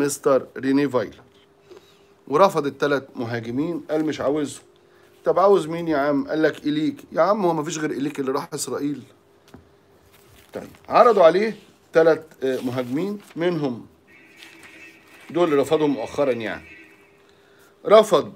مستر ريني فايلر ورفض الثلاث مهاجمين قال مش عاوزهم طب عاوز مين يا عم قال لك إليك يا عم هو مفيش غير إليك اللي راح إسرائيل طيب عرضوا عليه ثلاث آه، مهاجمين منهم دول اللي رفضهم مؤخرا يعني رفض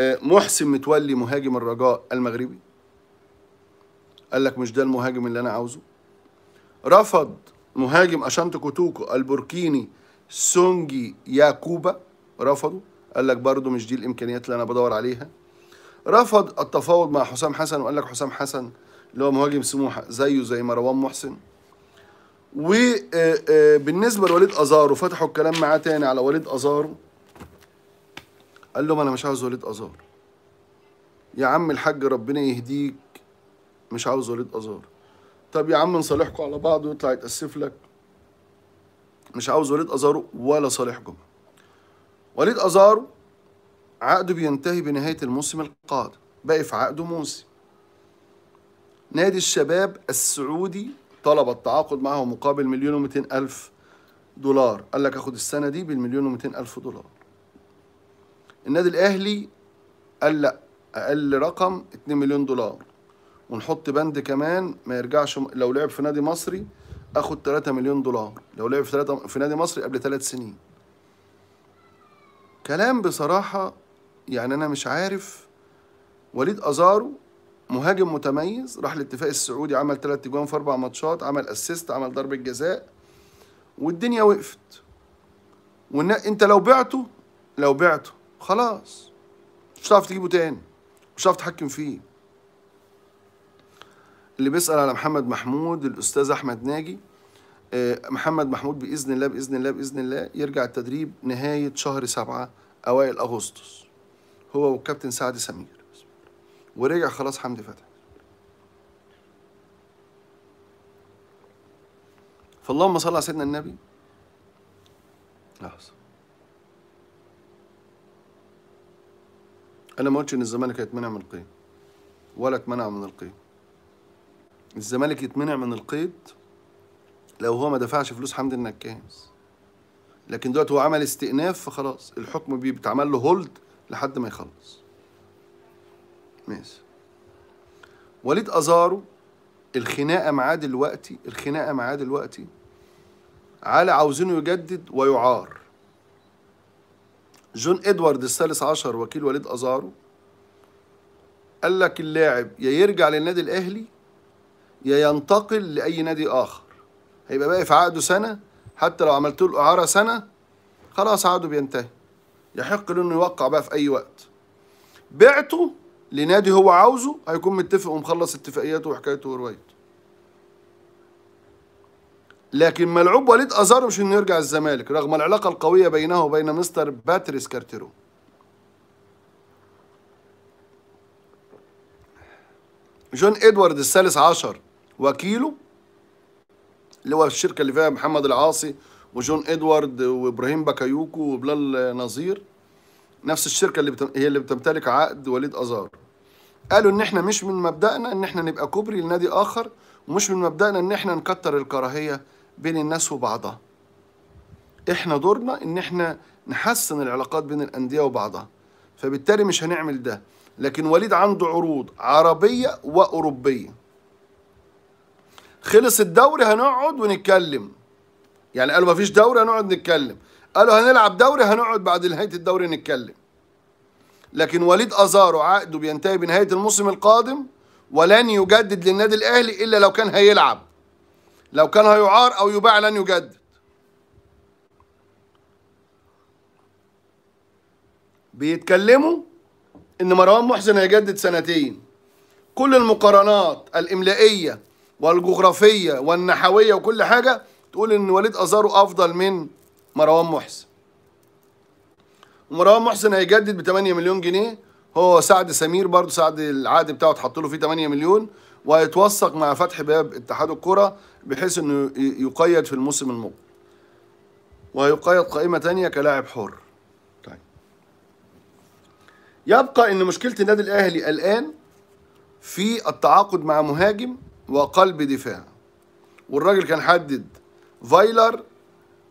آه، محسن متولي مهاجم الرجاء المغربي قال لك مش ده المهاجم اللي انا عاوزه رفض مهاجم اشانت كوتوكو البوركيني سونجي ياكوبا رفضوا قال لك برضه مش دي الامكانيات اللي انا بدور عليها رفض التفاوض مع حسام حسن وقال لك حسام حسن اللي هو مهاجم سموحه زيه زي مروان محسن وبالنسبه آه، آه، لوليد ازارو فتحوا الكلام معاه تاني على وليد ازارو قال لهم انا مش عاوز وليد ازارو يا عم الحاج ربنا يهديك مش عاوز وليد ازارو طب يا عم نصالحكم على بعض ويطلع يتاسف لك مش عاوز وليد ازارو ولا صالح جمعه وليد ازارو عقده بينتهي بنهايه الموسم القادم باقي في عقده موسم نادي الشباب السعودي طلب التعاقد معه مقابل مليون و ألف دولار قال لك أخد السنة دي بالمليون و ألف دولار النادي الأهلي قال لا أقل رقم 2 مليون دولار ونحط بند كمان ما يرجعش لو لعب في نادي مصري اخد 3 مليون دولار لو لعب في 3 في نادي مصري قبل 3 سنين كلام بصراحه يعني انا مش عارف وليد ازارو مهاجم متميز راح الاتفاق السعودي عمل 3 جوان في اربع ماتشات عمل اسيست عمل ضربه جزاء والدنيا وقفت وان انت لو بعته لو بعته خلاص مش هتعرف تجيبه تاني مش هتعرف تتحكم فيه اللي بيسأل على محمد محمود الأستاذ أحمد ناجي آه، محمد محمود بإذن الله بإذن الله بإذن الله يرجع التدريب نهاية شهر سبعة أوائل أغسطس هو والكابتن سعد سمير ورجع خلاص حمدي فتحي فاللهم صل على سيدنا النبي لحظة أنا ما قلتش إن الزمالك هيتمنع من القيم ولا اتمنع من القيم الزمالك يتمنع من القيد لو هو ما دفعش فلوس حمد النكاس لكن دلوقتي هو عمل استئناف فخلاص الحكم بيتعمل له هولد لحد ما يخلص ماشي وليد ازارو الخناقه معاه دلوقتي الخناقه معاه دلوقتي على عاوزينه يجدد ويعار جون ادوارد الثالث عشر وكيل وليد ازارو قال لك اللاعب يا يرجع للنادي الاهلي يا ينتقل لأي نادي آخر هيبقى باقي في عقده سنة حتى لو عملت له إعارة سنة خلاص عقده بينتهي يحق له إنه يوقع بقى في أي وقت بعته لنادي هو عاوزه هيكون متفق ومخلص اتفاقياته وحكايته وروايته لكن ملعوب وليد ازارو مش انه يرجع الزمالك رغم العلاقه القويه بينه وبين مستر باتريس كارتيرو جون ادوارد الثالث عشر وكيله اللي هو الشركه اللي فيها محمد العاصي وجون ادوارد وابراهيم بكايوكو وبلال نظير نفس الشركه اللي بتم... هي اللي بتمتلك عقد وليد ازار قالوا ان احنا مش من مبدأنا ان احنا نبقى كوبري لنادي اخر ومش من مبدأنا ان احنا نكتر الكراهيه بين الناس وبعضها احنا دورنا ان احنا نحسن العلاقات بين الانديه وبعضها فبالتالي مش هنعمل ده لكن وليد عنده عروض عربيه واوروبيه خلص الدوري هنقعد ونتكلم يعني قالوا مفيش دوري هنقعد نتكلم قالوا هنلعب دوري هنقعد بعد نهايه الدوري نتكلم لكن وليد ازارو عقده بينتهي بنهايه الموسم القادم ولن يجدد للنادي الاهلي الا لو كان هيلعب لو كان هيعار او يباع لن يجدد بيتكلموا ان مروان محسن هيجدد سنتين كل المقارنات الاملائيه والجغرافيه والنحويه وكل حاجه تقول ان وليد ازارو افضل من مروان محسن ومروان محسن هيجدد ب 8 مليون جنيه هو سعد سمير برضه سعد العقد بتاعه اتحط له فيه 8 مليون وهيتوثق مع فتح باب اتحاد الكره بحيث انه يقيد في الموسم المقبل وهيقيد قائمه ثانيه كلاعب حر طيب يبقى ان مشكله النادي الاهلي الان في التعاقد مع مهاجم وقلب دفاع والراجل كان حدد فايلر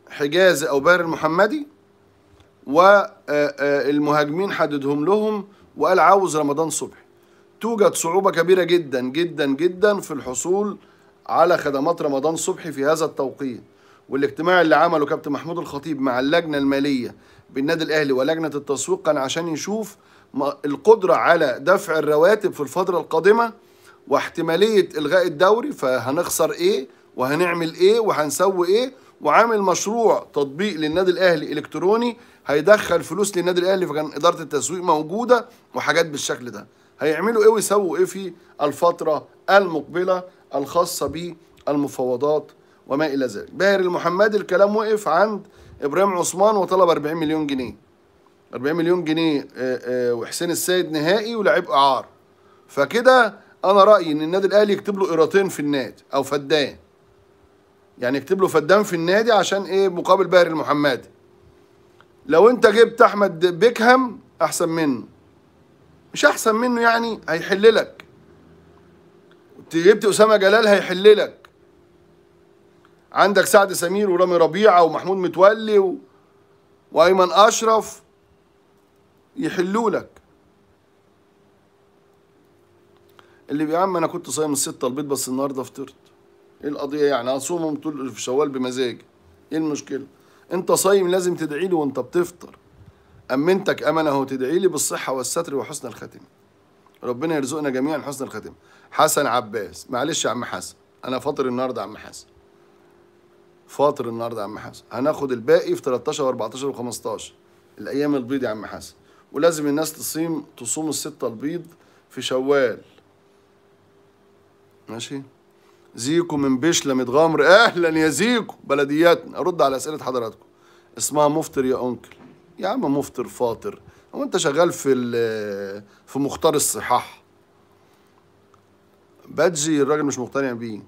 حجازي او باير المحمدي والمهاجمين آه، آه، حددهم لهم وقال عاوز رمضان صبحي توجد صعوبه كبيره جدا جدا جدا في الحصول على خدمات رمضان صبحي في هذا التوقيت والاجتماع اللي عمله كابتن محمود الخطيب مع اللجنه الماليه بالنادي الاهلي ولجنه التسويق كان عشان يشوف القدره على دفع الرواتب في الفتره القادمه واحتماليه الغاء الدوري فهنخسر ايه وهنعمل ايه وهنسوي ايه وعامل مشروع تطبيق للنادي الاهلي الكتروني هيدخل فلوس للنادي الاهلي فكان اداره التسويق موجوده وحاجات بالشكل ده هيعملوا ايه ويسووا ايه في الفتره المقبله الخاصه بالمفاوضات وما الى ذلك باهر المحمدي الكلام وقف عند ابراهيم عثمان وطلب 40 مليون جنيه 40 مليون جنيه آه، آه، وحسين السيد نهائي ولاعيب اعار فكده انا رايي ان النادي الاهلي يكتب له قيراطين في النادي او فدان يعني يكتب له فدان في النادي عشان ايه مقابل باهر المحمدي لو انت جبت احمد بيكهام احسن منه مش احسن منه يعني هيحل لك جبت اسامه جلال هيحل لك عندك سعد سمير ورامي ربيعه ومحمود متولي و... وايمن اشرف يحلوا لك اللي يا عم انا كنت صايم الستة البيض بس النهارده فطرت ايه القضيه يعني اصومهم طول في شوال بمزاجي ايه المشكله انت صايم لازم تدعي لي وانت بتفطر امنتك امانه اهو تدعي لي بالصحه والستر وحسن الخاتمه ربنا يرزقنا جميعا حسن الخاتمه حسن عباس معلش يا عم حسن انا فاطر النهارده يا عم حسن فاطر النهارده يا عم حسن هناخد الباقي في 13 و14 و15 الايام البيض يا عم حسن ولازم الناس تصيم تصوم الستة البيض في شوال ماشي زيكو من بشلة متغامر اهلا يا زيكو بلدياتنا ارد على اسئله حضراتكم اسمها مفطر يا انكل يا عم مفطر فاطر هو انت شغال في في مختار الصحاح بادجي الراجل مش مقتنع بيه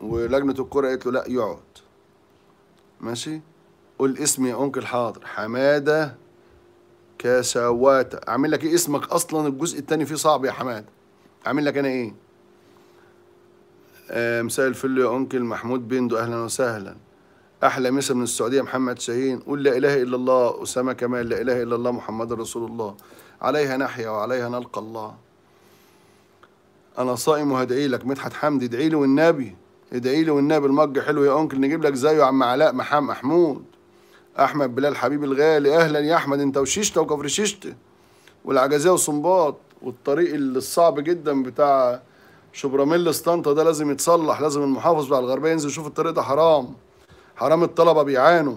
ولجنه الكوره قالت له لا يقعد ماشي قول اسمي يا انكل حاضر حماده كاساواتا اعمل لك ايه اسمك اصلا الجزء الثاني فيه صعب يا حماده اعمل لك انا ايه آه، مساء الفل يا انكل محمود بندو اهلا وسهلا احلى مسا من السعوديه محمد شاهين قول لا اله الا الله اسامه كمال لا اله الا الله محمد رسول الله عليها نحيا وعليها نلقى الله انا صائم وهدعي لك مدحت حمدي ادعي لي والنبي ادعي لي والنبي المج حلو يا انكل نجيب لك زيه يا عم علاء محام محمود احمد بلال حبيب الغالي اهلا يا احمد انت وشيشته وكفر شيشته والعجزيه وصنباط والطريق الصعب جدا بتاع شبراميل اسطنطة ده لازم يتصلح لازم المحافظ بتاع الغربية ينزل يشوف الطريق ده حرام حرام الطلبة بيعانوا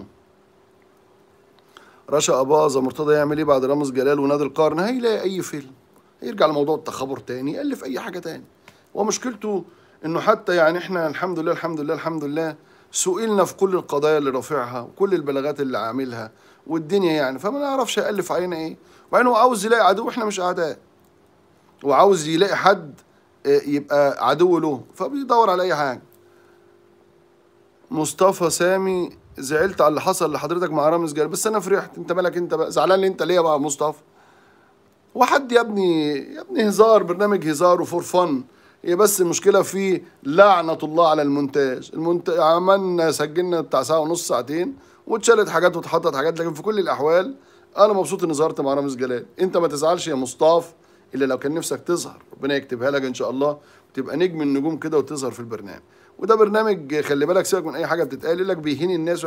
رشا أباظة مرتضى يعمل ايه بعد رامز جلال ونادي القرن هيلاقي أي فيلم يرجع لموضوع التخابر تاني يألف أي حاجة تاني ومشكلته إنه حتى يعني إحنا الحمد لله الحمد لله الحمد لله سئلنا في كل القضايا اللي رافعها وكل البلاغات اللي عاملها والدنيا يعني فما نعرفش يألف علينا إيه وبعدين هو عاوز يلاقي عدو واحنا مش أعداء وعاوز يلاقي حد يبقى عدو له فبيدور على اي حاجه مصطفى سامي زعلت على اللي حصل لحضرتك مع رامز جلال بس انا فرحت انت مالك انت بقى زعلان ليه انت ليه بقى مصطفى وحد يا ابني يا ابني هزار برنامج هزار وفور فن هي بس المشكله في لعنه الله على المونتاج المونتاج عملنا سجلنا بتاع ساعه ونص ساعتين واتشالت حاجات واتحطت حاجات لكن في كل الاحوال انا مبسوط اني ظهرت مع رامز جلال انت ما تزعلش يا مصطفى الا لو كان نفسك تظهر ربنا يكتبها لك ان شاء الله وتبقى نجم النجوم كده وتظهر في البرنامج وده برنامج خلي بالك سيبك من اي حاجه بتتقال يقول لك بيهين الناس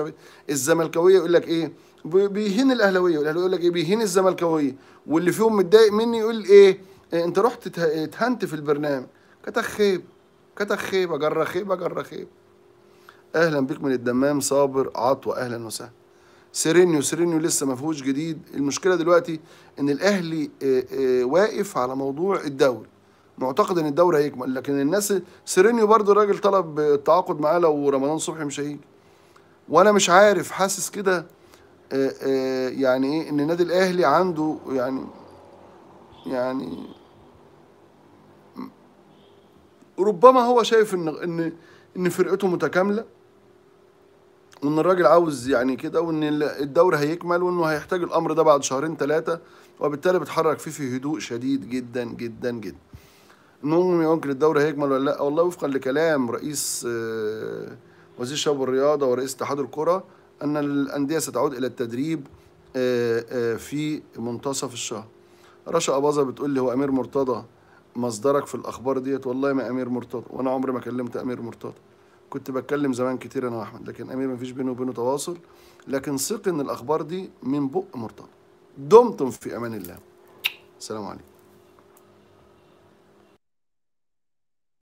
الزملكاويه يقول لك ايه بيهين الاهلاويه والاهلاويه يقول لك ايه بيهين الزملكاويه واللي فيهم متضايق مني يقول ايه, إيه انت رحت اتهنت في البرنامج كتخ خيب كتخ خيب اجر خيب اجر خيب اهلا بيك من الدمام صابر عطوه اهلا وسهلا سيرينيو سيرينيو لسه ما فيهوش جديد المشكله دلوقتي ان الاهلي آه، آه، واقف على موضوع الدوري معتقد ان الدوري هيكمل لكن الناس سيرينيو برضو الراجل طلب التعاقد معاه لو رمضان صبحي مش هيجي وانا مش عارف حاسس كده آه، يعني ايه ان النادي الاهلي عنده يعني يعني ربما هو شايف ان ان ان فرقته متكامله وان الراجل عاوز يعني كده وان الدوري هيكمل وانه هيحتاج الامر ده بعد شهرين ثلاثه وبالتالي بتحرك فيه في هدوء شديد جدا جدا جدا المهم يمكن الدوري هيكمل ولا لا والله وفقا لكلام رئيس آه، وزير الشباب والرياضه ورئيس اتحاد الكره ان الانديه ستعود الى التدريب آه، آه، في منتصف الشهر رشا اباظه بتقول لي هو امير مرتضى مصدرك في الاخبار ديت والله ما امير مرتضى وانا عمري ما كلمت امير مرتضى كنت بتكلم زمان كتير انا واحمد لكن امير مفيش بينه وبينه تواصل لكن ثق ان الاخبار دي من بق مرتضى دمتم في امان الله السلام عليكم